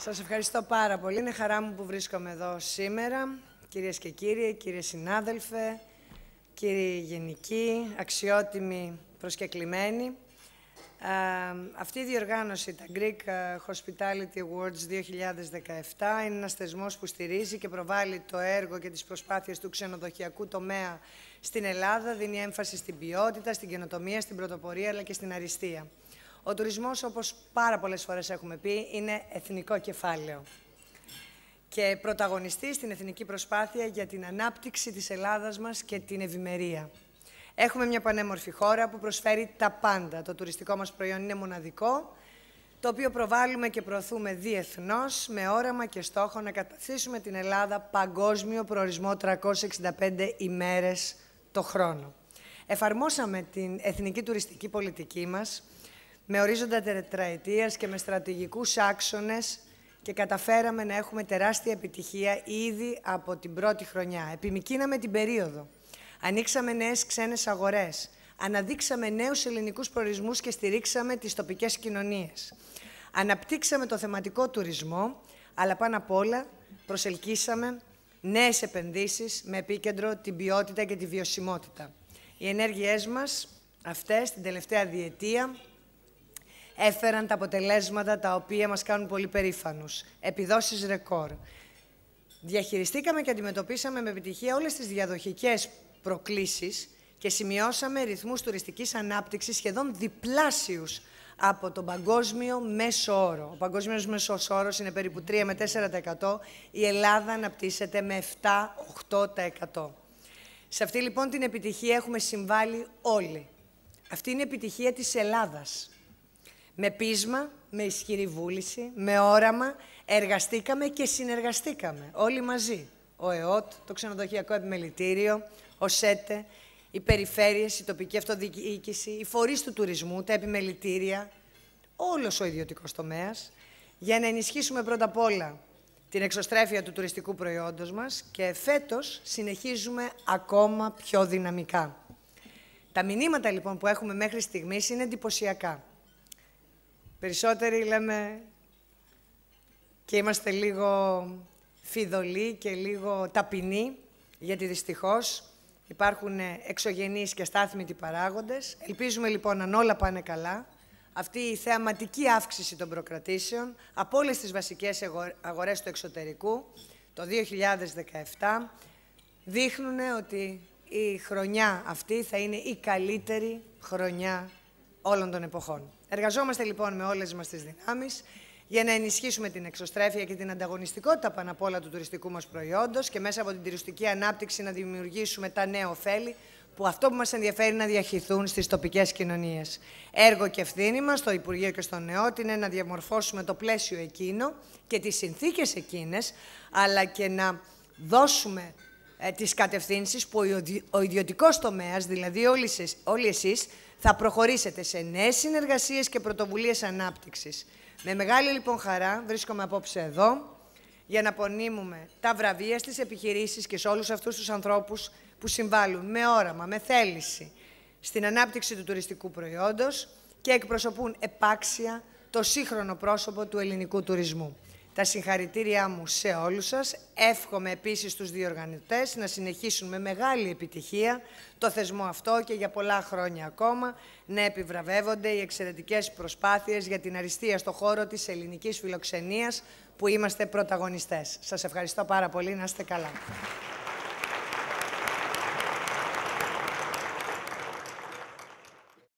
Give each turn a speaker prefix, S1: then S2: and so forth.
S1: Σας ευχαριστώ πάρα πολύ. Είναι χαρά μου που βρίσκομαι εδώ σήμερα. Κυρίες και κύριοι, κύριε συνάδελφε, κύριοι γενικοί, αξιότιμοι προσκεκλημένοι. αυτή η διοργάνωση, τα Greek ε, Hospitality Awards 2017, είναι ένας θεσμός που στηρίζει και προβάλλει το έργο και τις προσπάθειες του ξενοδοχειακού τομέα στην Ελλάδα, δίνει έμφαση στην ποιότητα, στην καινοτομία, στην πρωτοπορία αλλά και στην αριστεία. Ο τουρισμός, όπως πάρα πολλές φορές έχουμε πει, είναι εθνικό κεφάλαιο και πρωταγωνιστή στην εθνική προσπάθεια για την ανάπτυξη της Ελλάδας μας και την ευημερία. Έχουμε μια πανέμορφη χώρα που προσφέρει τα πάντα. Το τουριστικό μας προϊόν είναι μοναδικό, το οποίο προβάλλουμε και προωθούμε διεθνώς, με όραμα και στόχο να καταστήσουμε την Ελλάδα παγκόσμιο προορισμό 365 ημέρες το χρόνο. Εφαρμόσαμε την εθνική τουριστική πολιτική μας, με ορίζοντα τετραετίας και με στρατηγικούς άξονες και καταφέραμε να έχουμε τεράστια επιτυχία ήδη από την πρώτη χρονιά. Επιμικίναμε την περίοδο. Ανοίξαμε νέες ξένες αγορές. Αναδείξαμε νέους ελληνικούς προορισμούς και στηρίξαμε τις τοπικές κοινωνίες. Αναπτύξαμε το θεματικό τουρισμό, αλλά πάνω απ' όλα προσελκύσαμε νέες επενδύσεις με επίκεντρο την ποιότητα και τη βιωσιμότητα. Οι ενέργειε μας αυτές την τελευταία διετία έφεραν τα αποτελέσματα τα οποία μας κάνουν πολύ περήφανους. Επιδόσεις ρεκόρ. Διαχειριστήκαμε και αντιμετωπίσαμε με επιτυχία όλες τις διαδοχικές προκλήσεις και σημειώσαμε ρυθμούς τουριστικής ανάπτυξης σχεδόν διπλάσιους από τον παγκόσμιο μέσο όρο. Ο παγκόσμιος μέσος όρος είναι περίπου 3 με 4%. Η Ελλάδα αναπτύσσεται με 7-8%. Σε αυτή λοιπόν την επιτυχία έχουμε συμβάλει όλοι. Αυτή είναι η επιτυχία της Ελλάδας. Με πείσμα, με ισχυρή βούληση, με όραμα, εργαστήκαμε και συνεργαστήκαμε όλοι μαζί. Ο ΕΟΤ, το Ξενοδοχειακό Επιμελητήριο, ο ΣΕΤΕ, οι περιφέρειες, η τοπική αυτοδιοίκηση, οι φορείς του τουρισμού, τα επιμελητήρια, όλος ο ιδιωτικός τομέας, για να ενισχύσουμε πρώτα απ' όλα την εξωστρέφεια του τουριστικού προϊόντος μας και φέτος συνεχίζουμε ακόμα πιο δυναμικά. Τα μηνύματα λοιπόν που έχουμε μέχρι στιγμής είναι εντυπωσιακά. Περισσότεροι λέμε και είμαστε λίγο φιδωλοί και λίγο ταπεινοί, γιατί δυστυχώς υπάρχουν εξωγενείς και στάθμητοι παράγοντες. Ελπίζουμε λοιπόν αν όλα πάνε καλά, αυτή η θεαματική αύξηση των προκρατήσεων από όλες τις βασικές αγορές του εξωτερικού το 2017 δείχνουν ότι η χρονιά αυτή θα είναι η καλύτερη χρονιά όλων των εποχών. Εργαζόμαστε λοιπόν με όλες μας τις δυνάμεις για να ενισχύσουμε την εξωστρέφεια και την ανταγωνιστικότητα πάνω απ' όλα του τουριστικού μας προϊόντος και μέσα από την τουριστική ανάπτυξη να δημιουργήσουμε τα νέα ωφέλη που αυτό που μας ενδιαφέρει να διαχυθούν στις τοπικές κοινωνίες. Έργο και ευθύνη μας στο Υπουργείο και στο Νέο είναι να διαμορφώσουμε το πλαίσιο εκείνο και τις συνθήκες εκείνες, αλλά και να δώσουμε τι ε, τις που ο ιδιωτικός τομέας, δηλαδή όλοι, εσείς, θα προχωρήσετε σε νέες συνεργασίες και πρωτοβουλίες ανάπτυξης. Με μεγάλη λοιπόν χαρά βρίσκομαι απόψε εδώ για να πονίμουμε τα βραβεία στις επιχειρήσεις και σε όλους αυτούς τους ανθρώπους που συμβάλλουν με όραμα, με θέληση στην ανάπτυξη του τουριστικού προϊόντος και εκπροσωπούν επάξια το σύγχρονο πρόσωπο του ελληνικού τουρισμού τα συγχαρητήριά μου σε όλους σας. Εύχομαι επίσης τους διοργανωτές να συνεχίσουν με μεγάλη επιτυχία το θεσμό αυτό και για πολλά χρόνια ακόμα να επιβραβεύονται οι εξαιρετικές προσπάθειες για την αριστεία στο χώρο της ελληνικής φιλοξενίας που είμαστε πρωταγωνιστές. Σας ευχαριστώ πάρα πολύ. Να είστε καλά.